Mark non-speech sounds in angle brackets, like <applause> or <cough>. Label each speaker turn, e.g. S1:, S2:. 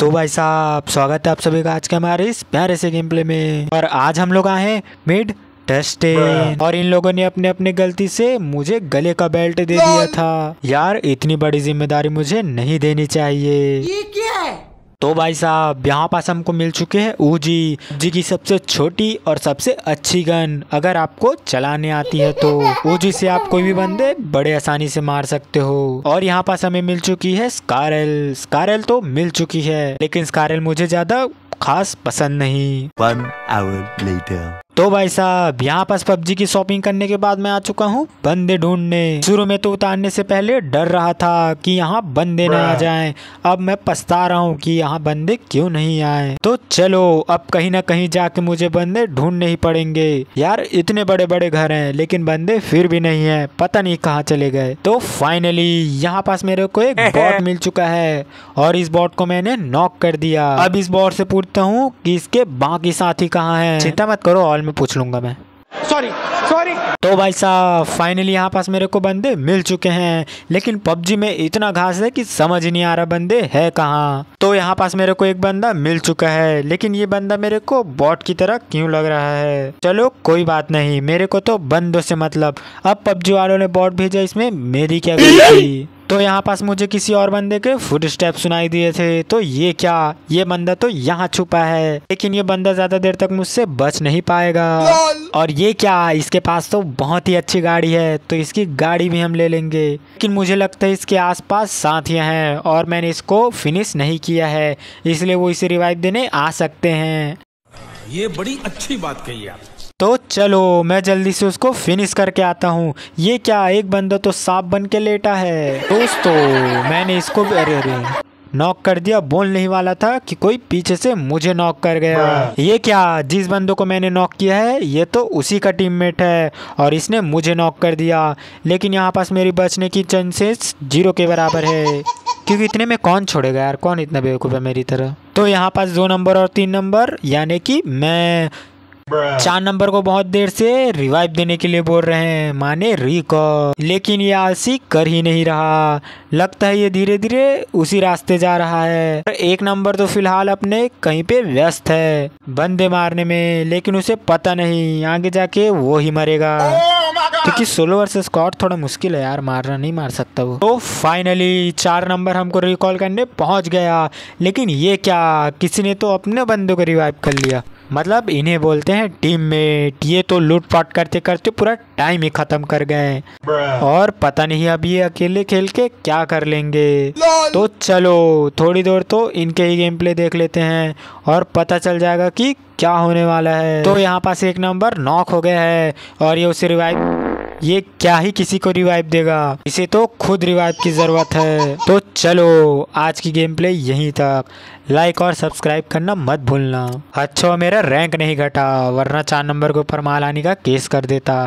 S1: तो भाई साहब स्वागत है आप सभी का आज के हमारे इस प्यारे से गेम प्ले में और आज हम लोग आए हैं मिड डस्टिन और इन लोगों ने अपने अपने गलती से मुझे गले का बेल्ट दे दिया था यार इतनी बड़ी जिम्मेदारी मुझे नहीं देनी चाहिए तो भाई साहब यहाँ पास हमको मिल चुके हैं ऊजी जी की सबसे छोटी और सबसे अच्छी गन अगर आपको चलाने आती है तो ऊजी से आप कोई भी बंदे बड़े आसानी से मार सकते हो और यहाँ पास हमें मिल चुकी है स्कारल स्कारल तो मिल चुकी है लेकिन स्कारल मुझे ज्यादा खास पसंद नहीं One hour later. तो भाई साहब यहाँ पास पबजी की शॉपिंग करने के बाद मैं आ चुका हूँ बंदे ढूंढने शुरू में तो उतारने से पहले डर रहा था कि यहाँ बंदे ना आ जाए अब मैं पछता रहा हूँ कि यहाँ बंदे क्यों नहीं आए तो चलो अब कहीं ना कहीं जाके मुझे बंदे ढूंढने ही पड़ेंगे यार इतने बड़े बड़े घर है लेकिन बंदे फिर भी नहीं है पता नहीं कहाँ चले गए तो फाइनली यहाँ पास मेरे को एक बॉट <laughs> मिल चुका है और इस बॉट को मैंने नॉक कर दिया अब इस बॉट से पूछता हूँ की इसके बाकी साथी कहाँ है चिंता मत करो ऑल में पूछ लूंगा मैं सॉरी सॉरी तो भाई साहब फाइनली यहाँ पास मेरे को बंदे मिल चुके हैं लेकिन पबजी में इतना घास है कि समझ नहीं आ रहा बंदे है कहाँ तो यहाँ पास मेरे को एक बंदा मिल चुका है लेकिन ये बंदा मेरे को बॉट की तरह क्यों लग रहा है चलो कोई बात नहीं मेरे को तो बंदों से मतलब अब पबजी वालों ने बॉट भेजा इसमें मेरी क्या गलती तो यहाँ पास मुझे किसी और बंदे के फुट स्टेप सुनाई दिए थे तो ये क्या ये बंदा तो यहाँ छुपा है लेकिन ये बंदा ज़्यादा देर तक मुझसे बच नहीं पाएगा और ये क्या इसके पास तो बहुत ही अच्छी गाड़ी है तो इसकी गाड़ी भी हम ले लेंगे लेकिन मुझे लगता है इसके आसपास साथियाँ हैं और मैंने इसको फिनिश नहीं किया है इसलिए वो इसे रिवाइव देने आ सकते हैं ये बड़ी अच्छी बात कही आप तो चलो मैं जल्दी से उसको फिनिश करके आता हूँ ये क्या एक बंदा तो सांप बन के लेटा है दोस्तों मैंने इसको भी अरे अरे नॉक कर दिया बोल नहीं वाला था कि कोई पीछे से मुझे नॉक कर गया ये क्या जिस बंदों को मैंने नॉक किया है ये तो उसी का टीममेट है और इसने मुझे नॉक कर दिया लेकिन यहाँ पास मेरी बचने की चांसेस जीरो के बराबर है क्योंकि इतने में कौन छोड़ेगा यार कौन इतना बेवकूफ़ है मेरी तरह तो यहाँ पास दो नंबर और तीन नंबर यानी कि मैं चार नंबर को बहुत देर से रिवाइव देने के लिए बोल रहे हैं माने रिकॉल लेकिन ये आलसी कर ही नहीं रहा लगता है ये धीरे धीरे उसी रास्ते जा रहा है एक नंबर तो फिलहाल अपने कहीं पे व्यस्त है बंदे मारने में लेकिन उसे पता नहीं आगे जाके वो ही मरेगा oh क्योंकि सोलो वर्सेस स्कॉट थोड़ा मुश्किल है यार मारना नहीं मार सकता वो तो फाइनली चार नंबर हमको रिकॉल करने पहुंच गया लेकिन ये क्या किसी ने तो अपने बंदों को रिवाइव कर लिया मतलब इन्हें बोलते हैं टीम मेट ये तो लूटपाट करते करते पूरा टाइम ही ख़त्म कर गए और पता नहीं अब ये अकेले खेल के क्या कर लेंगे तो चलो थोड़ी देर तो इनके ही गेम प्ले देख लेते हैं और पता चल जाएगा कि क्या होने वाला है तो यहाँ पास एक नंबर नॉक हो गया है और ये उसे रिवाइव ये क्या ही किसी को रिवाइव देगा इसे तो खुद रिवाइव की ज़रूरत है तो चलो आज की गेम प्ले यहीं तक लाइक और सब्सक्राइब करना मत भूलना अच्छा मेरा रैंक नहीं घटा वरना चार नंबर के ऊपर माल आने का केस कर देता